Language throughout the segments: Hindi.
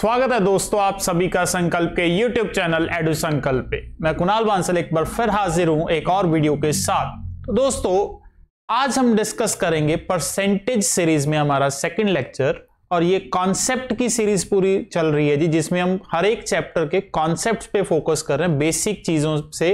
स्वागत है दोस्तों आप सभी का संकल्प के YouTube चैनल एडु संकल्प पे मैं कुणाल बांसल एक बार फिर हाजिर हूं एक और वीडियो के साथ तो दोस्तों आज हम डिस्कस करेंगे परसेंटेज सीरीज में हमारा सेकंड लेक्चर और ये कॉन्सेप्ट की सीरीज पूरी चल रही है जी जिसमें हम हर एक चैप्टर के कॉन्सेप्ट पे फोकस कर रहे हैं बेसिक चीजों से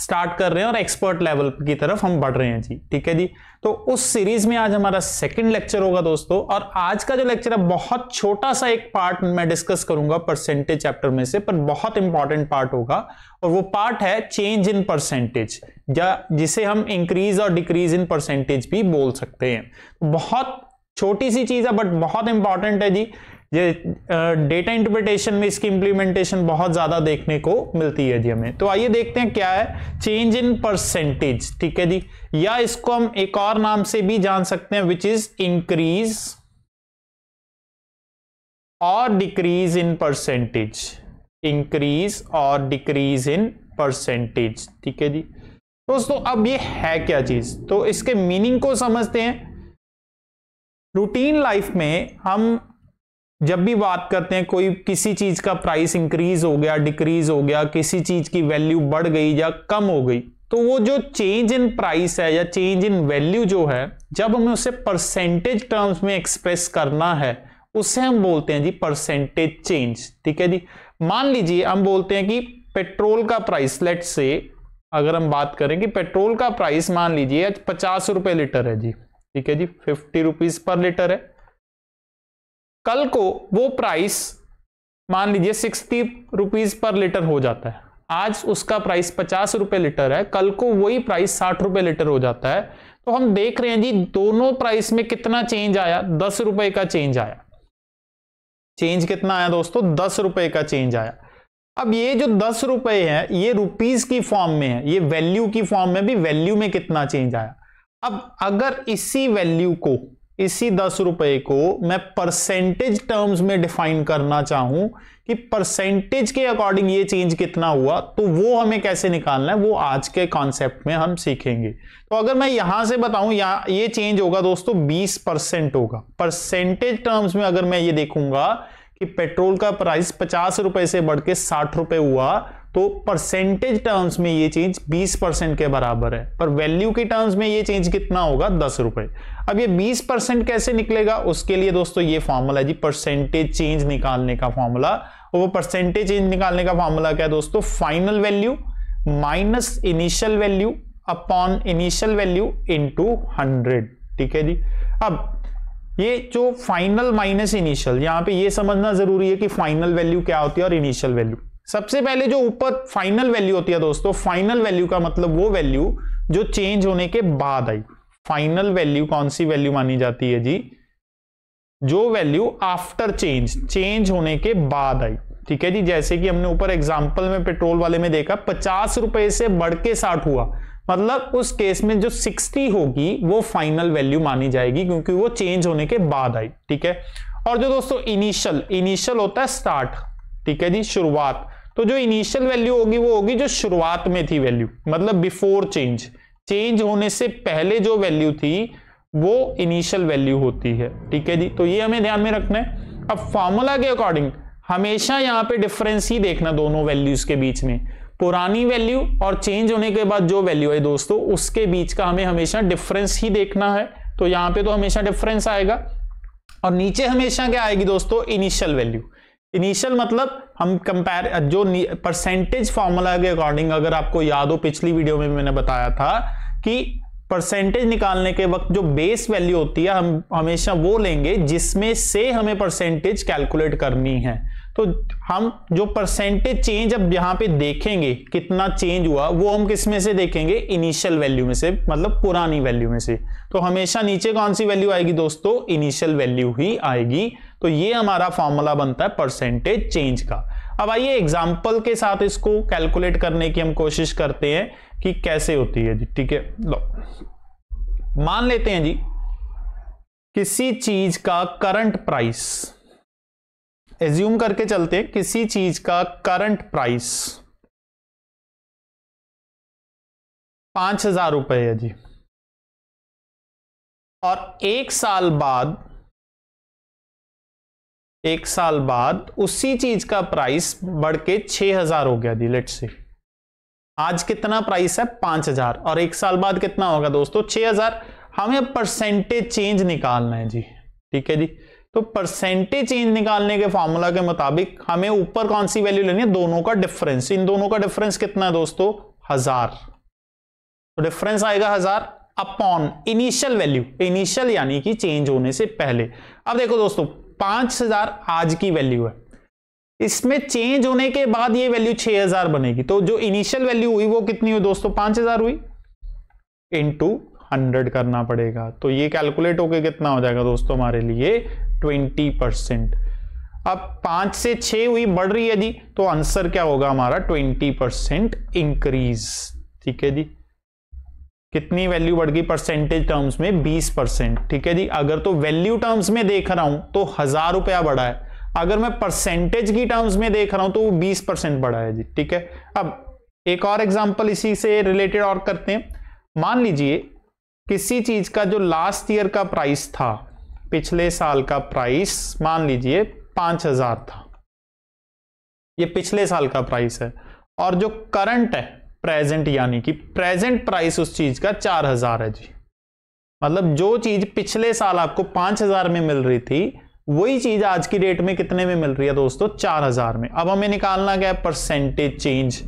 स्टार्ट कर रहे हैं और एक्सपर्ट लेवल की तरफ हम बढ़ रहे हैं जी ठीक है जी तो उस सीरीज में आज हमारा सेकंड लेक्चर होगा दोस्तों और आज का जो लेक्चर है बहुत छोटा सा एक पार्ट मैं डिस्कस करूंगा परसेंटेज चैप्टर में से पर बहुत इंपॉर्टेंट पार्ट होगा और वो पार्ट है चेंज इन परसेंटेज या जिसे हम इंक्रीज और डिक्रीज इन परसेंटेज भी बोल सकते हैं बहुत छोटी सी चीज है बट बहुत इंपॉर्टेंट है जी ये डेटा इंटरप्रिटेशन में इसकी इंप्लीमेंटेशन बहुत ज़्यादा देखने को मिलती है जी हमें तो आइए देखते हैं क्या है चेंज इन परसेंटेज ठीक है जी या इसको हम एक और नाम से भी जान सकते हैं विच इज इंक्रीज और डिक्रीज इन परसेंटेज इंक्रीज और डिक्रीज इन परसेंटेज ठीक है जी दोस्तों अब ये है क्या चीज तो इसके मीनिंग को समझते हैं रूटीन लाइफ में हम जब भी बात करते हैं कोई किसी चीज का प्राइस इंक्रीज हो गया डिक्रीज हो गया किसी चीज की वैल्यू बढ़ गई या कम हो गई तो वो जो चेंज इन प्राइस है या चेंज इन वैल्यू जो है जब हमें उसे परसेंटेज टर्म्स में एक्सप्रेस करना है उसे हम बोलते हैं जी परसेंटेज चेंज ठीक है जी मान लीजिए हम बोलते हैं कि पेट्रोल का प्राइस लेट से अगर हम बात करें कि पेट्रोल का प्राइस मान लीजिए पचास रुपए लीटर है जी ठीक है जी फिफ्टी रुपीज पर लीटर है कल को वो प्राइस मान लीजिए सिक्सटी रुपीज पर लीटर हो जाता है आज उसका प्राइस पचास रुपए लीटर है कल को वही प्राइस साठ रुपए लीटर हो जाता है तो हम देख रहे हैं जी दोनों प्राइस में कितना चेंज आया दस रुपए का चेंज आया चेंज कितना आया दोस्तों दस रुपए का चेंज आया अब ये जो दस रुपए है ये रुपीज की फॉर्म में है ये वैल्यू की फॉर्म में भी वैल्यू में कितना चेंज आया अब अगर इसी वैल्यू को इसी दस रुपए को मैं परसेंटेज टर्म्स में डिफाइन करना चाहूं कि परसेंटेज के अकॉर्डिंग ये चेंज कितना हुआ तो वो हमें कैसे निकालना है वो आज के कॉन्सेप्ट में हम सीखेंगे तो अगर मैं यहां से बताऊं या ये चेंज होगा दोस्तों 20 परसेंट होगा परसेंटेज टर्म्स में अगर मैं ये देखूंगा कि पेट्रोल का प्राइस पचास रुपए से बढ़ के साठ रुपए हुआ तो परसेंटेज टर्म्स में ये चेंज 20 परसेंट के बराबर है पर वैल्यू के टर्म्स में ये चेंज कितना होगा दस रुपए अब ये 20 परसेंट कैसे निकलेगा उसके लिए दोस्तों ये फॉर्मूला है जी परसेंटेज चेंज निकालने का फॉर्मूला और वो परसेंटेज चेंज निकालने का फॉर्मूला क्या है दोस्तों final value minus initial value upon initial value two hundred ठीक है जी अब ये जो फाइनल माइनस इनिशियल यहां पे ये समझना जरूरी है कि फाइनल वैल्यू क्या होती है और इनिशियल वैल्यू सबसे पहले जो ऊपर फाइनल वैल्यू होती है दोस्तों फाइनल वैल्यू का मतलब वो वैल्यू जो चेंज होने के बाद आई फाइनल वैल्यू कौन सी वैल्यू मानी जाती है जी जो वैल्यू आफ्टर चेंज चेंज होने के बाद आई ठीक है जी जैसे कि हमने ऊपर एग्जाम्पल में पेट्रोल वाले में देखा पचास रुपए से बढ़ के साठ हुआ मतलब उस केस में जो 60 होगी वो फाइनल वैल्यू मानी जाएगी क्योंकि वो चेंज होने के बाद आई ठीक है और जो दोस्तों इनिशियल इनिशियल होता है स्टार्ट ठीक है जी शुरुआत तो जो इनिशियल वैल्यू होगी वो होगी जो शुरुआत में थी वैल्यू मतलब बिफोर चेंज चेंज होने से पहले जो वैल्यू थी वो इनिशियल वैल्यू होती है ठीक है जी तो ये हमें ध्यान में रखना है अब फॉर्मूला के अकॉर्डिंग हमेशा यहाँ पे डिफरेंस ही देखना दोनों वैल्यूज के बीच में पुरानी वैल्यू और चेंज होने के बाद जो वैल्यू है दोस्तों उसके बीच का हमें हमेशा डिफरेंस ही देखना है तो यहाँ पे तो हमेशा डिफरेंस आएगा और नीचे हमेशा क्या आएगी दोस्तों इनिशियल वैल्यू इनिशियल मतलब हम कंपेयर जो परसेंटेज फॉर्मूला के अकॉर्डिंग अगर आपको याद हो पिछली वीडियो में मैंने बताया था कि परसेंटेज निकालने के वक्त जो बेस वैल्यू होती है हम हमेशा वो लेंगे जिसमें से हमें परसेंटेज कैलकुलेट करनी है तो हम जो परसेंटेज चेंज अब यहां पे देखेंगे कितना चेंज हुआ वो हम किस में से देखेंगे इनिशियल वैल्यू में से मतलब पुरानी वैल्यू में से तो हमेशा नीचे कौन सी वैल्यू आएगी दोस्तों इनिशियल वैल्यू ही आएगी तो ये हमारा फॉर्मूला बनता है परसेंटेज चेंज का अब आइए एग्जाम्पल के साथ इसको कैलकुलेट करने की हम कोशिश करते हैं कि कैसे होती है जी ठीक है लो मान लेते हैं जी किसी चीज का करंट प्राइस एज्यूम करके चलते हैं किसी चीज का करंट प्राइस पांच हजार रुपए है जी और एक साल बाद एक साल बाद उसी चीज का प्राइस बढ़ के छह हजार हो गया जी लेट से आज कितना प्राइस है पांच हजार और एक साल बाद कितना होगा दोस्तों छह हजार हमें परसेंटेज चेंज निकालना है जी ठीक है जी तो परसेंटेज चेंज निकालने के फॉर्मूला के मुताबिक हमें ऊपर कौन सी वैल्यू लेनी है दोनों का डिफरेंस इन दोनों का डिफरेंस कितना है दोस्तों हजार तो डिफरेंस आएगा हजार अपॉन इनिशियल वैल्यू इनिशियल यानी कि चेंज होने से पहले अब देखो दोस्तों पांच हजार आज की वैल्यू है इसमें चेंज होने के बाद ये वैल्यू छह हजार बनेगी तो जो इनिशियल वैल्यू हुई वो कितनी हुई दोस्तों हजार हुई इनटू हंड्रेड करना पड़ेगा तो ये कैलकुलेट होके कितना हो जाएगा दोस्तों हमारे लिए ट्वेंटी परसेंट अब पांच से छह हुई बढ़ रही है जी तो आंसर क्या होगा हमारा ट्वेंटी परसेंट इंक्रीज ठीक है जी कितनी वैल्यू बढ़ गई परसेंटेज टर्म्स में 20 परसेंट ठीक है जी अगर तो वैल्यू टर्म्स में देख रहा हूं तो हजार रुपया बढ़ा है अगर मैं परसेंटेज की टर्म्स में देख रहा हूं तो वो बीस परसेंट बढ़ा है जी ठीक है अब एक और एग्जाम्पल इसी से रिलेटेड और करते हैं मान लीजिए किसी चीज का जो लास्ट ईयर का प्राइस था पिछले साल का प्राइस मान लीजिए पांच हजार था यह पिछले साल का प्राइस है और जो करंट है प्रेजेंट यानी कि प्रेजेंट प्राइस उस चीज का चार हजार है जी मतलब जो चीज पिछले साल आपको पांच हजार में मिल रही थी वही चीज आज की डेट में कितने में मिल रही है दोस्तों चार हजार में अब हमें निकालना क्या है परसेंटेज चेंज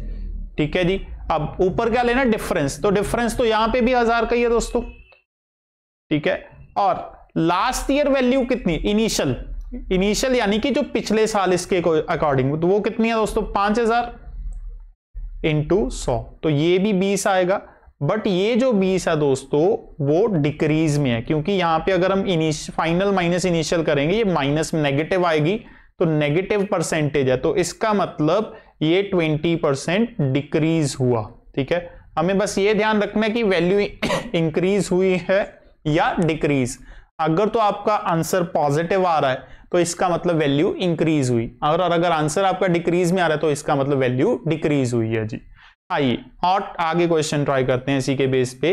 ठीक है जी अब ऊपर क्या लेना डिफरेंस तो डिफरेंस तो यहां पे भी हजार का ही है दोस्तों ठीक है और लास्ट ईयर वैल्यू कितनी इनिशियल इनिशियल यानी कि जो पिछले साल इसके अकॉर्डिंग तो वो कितनी है दोस्तों पांच हजार इंटू सौ तो ये भी बीस आएगा बट ये जो बीस है दोस्तों वो डिक्रीज में है क्योंकि यहां पे अगर हम इनिश फाइनल माइनस इनिशियल करेंगे ये माइनस नेगेटिव आएगी तो नेगेटिव परसेंटेज है तो इसका मतलब ये ट्वेंटी परसेंट डिक्रीज हुआ ठीक है हमें बस ये ध्यान रखना है कि वैल्यू इंक्रीज हुई है या डिक्रीज अगर तो आपका आंसर पॉजिटिव आ रहा है तो इसका मतलब वैल्यू इंक्रीज हुई और, और अगर आंसर आपका डिक्रीज में आ रहा है तो इसका मतलब वैल्यू डिक्रीज हुई है जी आइए और आगे क्वेश्चन ट्राई करते हैं इसी के बेस पे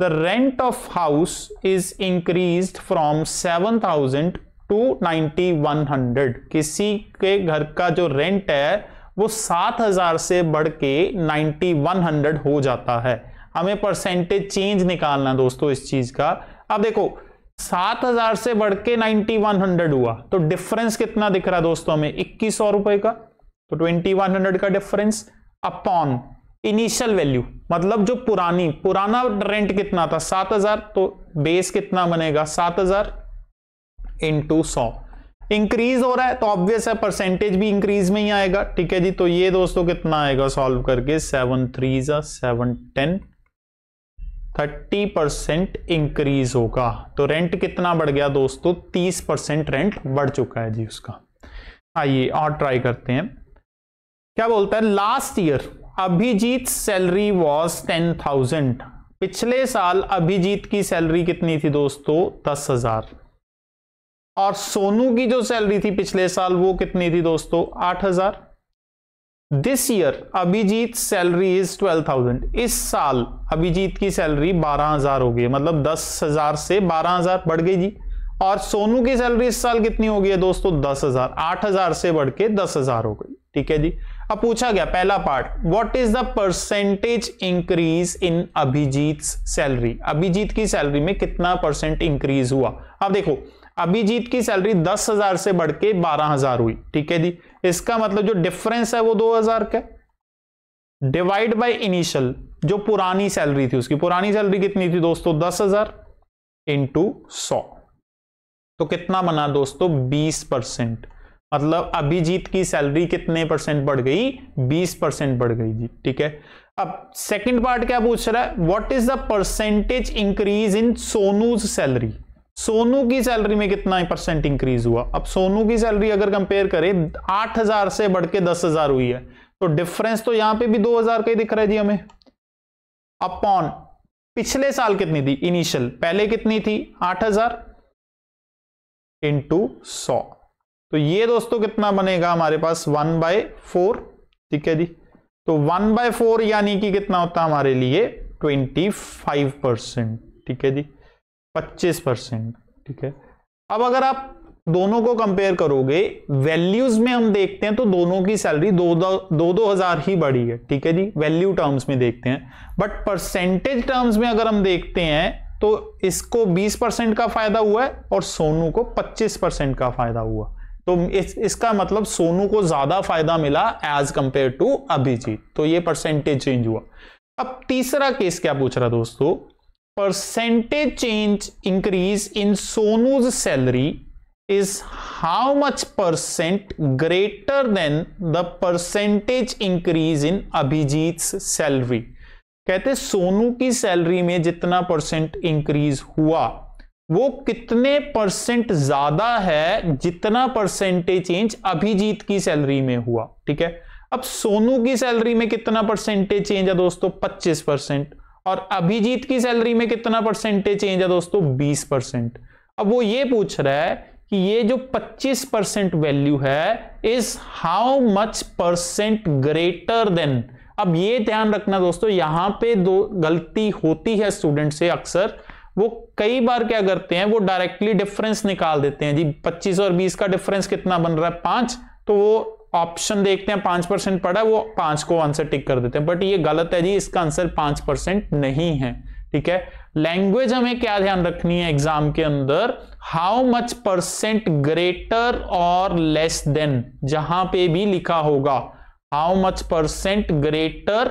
the rent of house is increase from seven thousand to ninety one hundred किसी के घर का जो रेंट है वो सात हजार से बढ़ के नाइन्टी वन हंड्रेड हो जाता है हमें परसेंटेज चेंज निकालना दोस्तों इस चीज का अब देखो सात हजार से बढ़ के नाइनटी वन हंड्रेड हुआ तो डिफरेंस कितना दिख रहा है दोस्तों हमें इक्कीस सौ रुपए का तो ट्वेंटी वन हंड्रेड का डिफरेंस अपॉन इनिशियल वैल्यू मतलब जो पुरानी पुराना रेंट कितना था सात हजार तो बेस कितना बनेगा सात हजार इंटू सौ इंक्रीज हो रहा है तो ऑब्वियस है परसेंटेज भी इंक्रीज में ही आएगा ठीक है जी तो ये दोस्तों कितना आएगा सॉल्व करके seven three seven ten thirty percent increase होगा तो रेंट कितना बढ़ गया दोस्तों तीस परसेंट रेंट बढ़ चुका है जी उसका आइए और ट्राई करते हैं क्या बोलता है last year Abhijit salary was ten thousand पिछले साल अभिजीत की सैलरी कितनी थी दोस्तों दस हजार और सोनू की जो सैलरी थी पिछले साल वो कितनी थी दोस्तों आठ हजार this year Abhijit salary is twelve thousand इस साल अभिजीत की सैलरी बारह हजार हो गई मतलब दस हजार से बारह हजार बढ़ गई जी और सोनू की सैलरी इस साल कितनी हो गई है दोस्तों दस हजार आठ हजार से बढ़ के दस हजार हो गई ठीक है जी अब पूछा गया पहला part what is the percentage increase in Abhijit salary Abhijit की सैलरी में कितना परसेंट इंक्रीज हुआ अब देखो अभिजीत की सैलरी दस हजार से बढ़ के बारह हजार हुई ठीक है जी इसका मतलब जो डिफरेंस है वो दो हजार का डिवाइड बाय इनिशियल जो पुरानी सैलरी थी उसकी पुरानी सैलरी कितनी थी दोस्तों दस हजार इंटू सौ तो कितना बना दोस्तों बीस परसेंट मतलब अभिजीत की सैलरी कितने परसेंट बढ़ गई बीस परसेंट बढ़ गई जी ठीक है अब सेकंड पार्ट क्या पूछ रहा है what is the percentage increase in Sonu's salary Sonu की सैलरी में कितना परसेंट इंक्रीज हुआ अब सोनू की सैलरी अगर कंपेयर करें आठ हजार से बढ़ के दस हजार हुई है तो डिफरेंस तो यहां पे भी दो हजार का ही दिख रहा है जी हमें अपॉन पिछले साल कितनी थी इनिशियल पहले कितनी थी आठ हजार इंटू सौ तो ये दोस्तों कितना बनेगा हमारे पास वन बाय फोर ठीक है जी तो वन बाय फोर यानी कि कितना होता हमारे लिए ट्वेंटी फाइव परसेंट ठीक है जी पच्चीस परसेंट ठीक है अब अगर आप दोनों को कंपेयर करोगे वैल्यूज में हम देखते हैं तो दोनों की सैलरी दो दो, दो दो हजार ही बढ़ी है ठीक है जी वैल्यू टर्म्स में देखते हैं बट परसेंटेज टर्म्स में अगर हम देखते हैं तो इसको 20 परसेंट का फायदा हुआ है और सोनू को 25 परसेंट का फायदा हुआ तो इस, इसका मतलब सोनू को ज्यादा फायदा मिला एज कंपेयर टू अभिजीत तो ये परसेंटेज चेंज हुआ अब तीसरा केस क्या पूछ रहा दोस्तों percentage change increase in Sonu's salary is how much percent greater than the percentage increase in Abhijit salary कहते सोनू की सैलरी में जितना परसेंट इंक्रीज हुआ वो कितने परसेंट ज्यादा है जितना परसेंटेज चेंज अभिजीत की सैलरी में हुआ ठीक है अब सोनू की सैलरी में कितना परसेंटेज चेंज है दोस्तों 25 परसेंट और अभिजीत की सैलरी में कितना परसेंटेज चेंज है दोस्तों 20 परसेंट अब वो ये पूछ रहा है कि ये जो 25 परसेंट वैल्यू है is how much percent greater than अब ये ध्यान रखना दोस्तों यहां पे दो गलती होती है स्टूडेंट से अक्सर वो कई बार क्या करते हैं वो डायरेक्टली डिफरेंस निकाल देते हैं जी 25 और 20 का डिफरेंस कितना बन रहा है पांच तो वो ऑप्शन देखते हैं पांच परसेंट पड़ा वो पांच को आंसर टिक कर देते हैं बट ये गलत है जी इसका आंसर पांच परसेंट नहीं है ठीक है लैंग्वेज हमें क्या ध्यान रखनी है एग्जाम के अंदर हाउ मच परसेंट ग्रेटर और लेस देन जहां पे भी लिखा होगा how much percent greater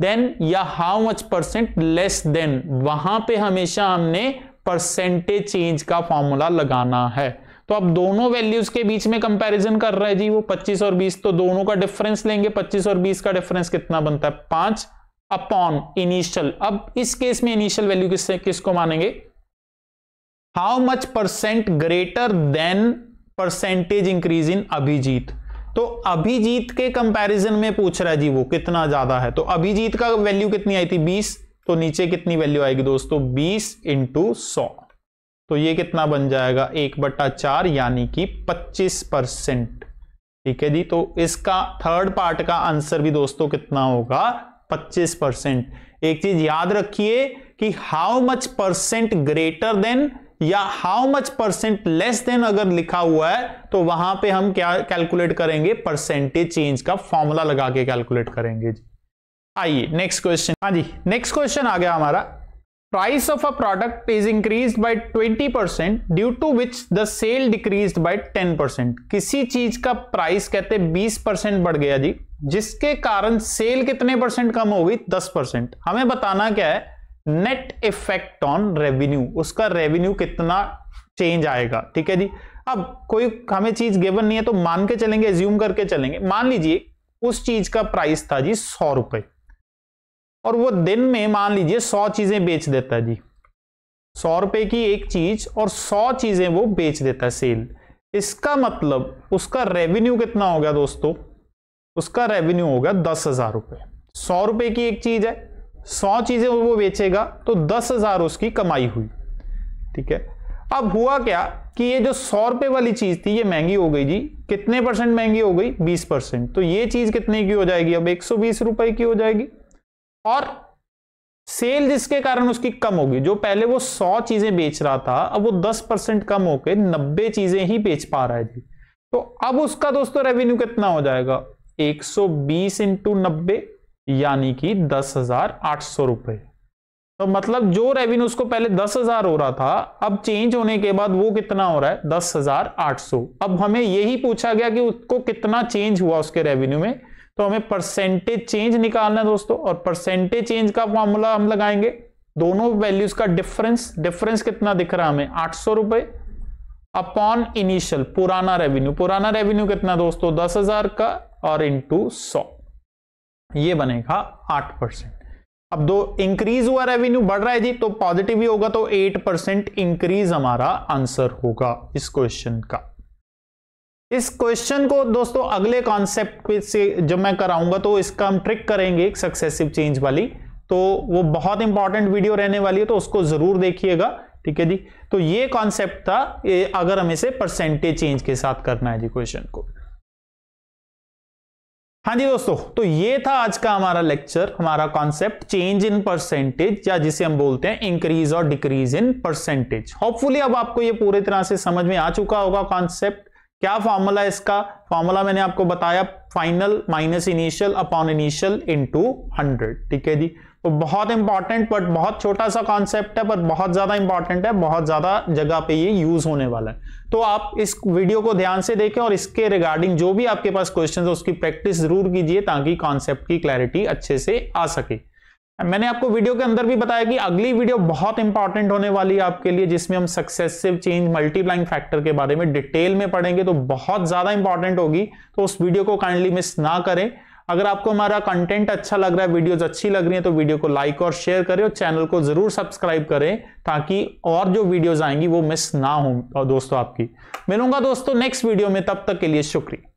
than या how much percent less than वहां पे हमेशा हमने परसेंटेज चेंज का फॉर्मूला लगाना है तो आप दोनों वैल्यूज के बीच में कंपैरिजन कर रहे हैं जी वो 25 और 20 तो दोनों का डिफरेंस लेंगे 25 और 20 का डिफरेंस कितना बनता है पांच अपॉन इनिशियल अब इस केस में इनिशियल वैल्यू किस किसको मानेंगे how much percent greater than percentage increase in Abhijit तो अभिजीत के कंपैरिजन में पूछ रहा है जी वो कितना ज्यादा है तो अभिजीत का वैल्यू कितनी आई थी 20 तो नीचे कितनी वैल्यू आएगी दोस्तों 20 इंटू सौ तो ये कितना बन जाएगा एक बट्टा चार यानी कि पच्चीस परसेंट ठीक है जी तो इसका थर्ड पार्ट का आंसर भी दोस्तों कितना होगा पच्चीस परसेंट एक चीज याद रखिए कि how much percent greater than या how much percent less than अगर लिखा हुआ है तो वहां पे हम क्या कैलकुलेट करेंगे परसेंटेज चेंज का फॉर्मूला लगा के कैलकुलेट करेंगे जी आइए नेक्स्ट क्वेश्चन हाँ जी नेक्स्ट क्वेश्चन आ गया हमारा price of a product is increase by 20% due to which the sale decrease by 10% किसी चीज का प्राइस कहते 20% बढ़ गया जी जिसके कारण सेल कितने परसेंट कम हो गई 10% हमें बताना क्या है नेट इफेक्ट ऑन रेवेन्यू उसका रेवेन्यू कितना चेंज आएगा ठीक है जी अब कोई हमें चीज गिवन नहीं है तो मान के चलेंगे एज्यूम करके चलेंगे मान लीजिए उस चीज का प्राइस था जी सौ रुपए और वो दिन में मान लीजिए सौ चीजें बेच देता है जी सौ रुपए की एक चीज और सौ चीजें वो बेच देता है सेल इसका मतलब उसका रेवेन्यू कितना हो गया दोस्तों उसका रेवेन्यू होगा दस हजार रुपए सौ रुपए की एक चीज है सौ चीजें वो बेचेगा तो दस हजार उसकी कमाई हुई ठीक है अब हुआ क्या कि ये जो सौ रुपए वाली चीज थी ये महंगी हो गई जी कितने परसेंट महंगी हो गई बीस परसेंट तो ये चीज कितने की हो जाएगी अब एक सौ बीस रुपए की हो जाएगी और सेल जिसके कारण उसकी कम होगी जो पहले वो सौ चीजें बेच रहा था अब वो दस परसेंट कम होकर नब्बे चीजें ही बेच पा रहा है जी तो अब उसका दोस्तों रेवेन्यू कितना हो जाएगा 120 सौ बीस इंटू नब्बे यानी कि दस हजार आठ सौ रुपए तो मतलब जो रेवेन्यू उसको पहले दस हजार हो रहा था अब चेंज होने के बाद वो कितना हो रहा है दस हजार आठ सौ अब हमें यही पूछा गया कि उसको कितना चेंज हुआ उसके रेवेन्यू में तो हमें परसेंटेज चेंज निकालना है दोस्तों और परसेंटेज चेंज का फॉर्मूला हम लगाएंगे दोनों वैल्यूज का डिफरेंस डिफरेंस कितना दिख रहा है हमें आठ सौ रुपए अपॉन इनिशियल पुराना रेवेन्यू पुराना रेवेन्यू कितना दोस्तों दस हजार का और इंटू सौ ये बनेगा आठ परसेंट अब दो इंक्रीज हुआ रेवेन्यू बढ़ रहा है जी तो पॉजिटिव ही होगा तो एट परसेंट इंक्रीज हमारा आंसर होगा इस क्वेश्चन का इस क्वेश्चन को दोस्तों अगले कॉन्सेप्ट से जब मैं कराऊंगा तो इसका हम ट्रिक करेंगे एक सक्सेसिव चेंज वाली तो वो बहुत इंपॉर्टेंट वीडियो रहने वाली है तो उसको जरूर देखिएगा ठीक है जी तो ये कॉन्सेप्ट था ये अगर हम इसे परसेंटेज चेंज के साथ करना है जी क्वेश्चन को हाँ जी दोस्तों तो ये था आज का हमारा लेक्चर हमारा कॉन्सेप्ट चेंज इन परसेंटेज या जिसे हम बोलते हैं इंक्रीज और डिक्रीज इन परसेंटेज होपफुली अब आपको ये पूरी तरह से समझ में आ चुका होगा कॉन्सेप्ट क्या फॉर्मूला है इसका फॉर्मूला मैंने आपको बताया final minus initial upon initial into 100 ठीक है जी तो बहुत इंपॉर्टेंट बट बहुत छोटा सा कॉन्सेप्ट है बट बहुत ज्यादा इंपॉर्टेंट है बहुत ज्यादा जगह पे ये यूज होने वाला है तो आप इस वीडियो को ध्यान से देखें और इसके रिगार्डिंग जो भी आपके पास क्वेश्चन है उसकी प्रैक्टिस जरूर कीजिए ताकि कॉन्सेप्ट की क्लैरिटी अच्छे से आ सके मैंने आपको वीडियो के अंदर भी बताया कि अगली वीडियो बहुत इंपॉर्टेंट होने वाली है आपके लिए जिसमें हम सक्सेसिव चेंज मल्टीप्लाइंग फैक्टर के बारे में डिटेल में पढ़ेंगे तो बहुत ज्यादा इंपॉर्टेंट होगी तो उस वीडियो को काइंडली मिस ना करें अगर आपको हमारा कंटेंट अच्छा लग रहा है वीडियोज अच्छी लग रही है तो वीडियो को लाइक और शेयर करें और चैनल को जरूर सब्सक्राइब करें ताकि और जो वीडियोज आएंगी वो मिस ना हो दोस्तों आपकी मिलूंगा दोस्तों नेक्स्ट वीडियो में तब तक के लिए शुक्रिया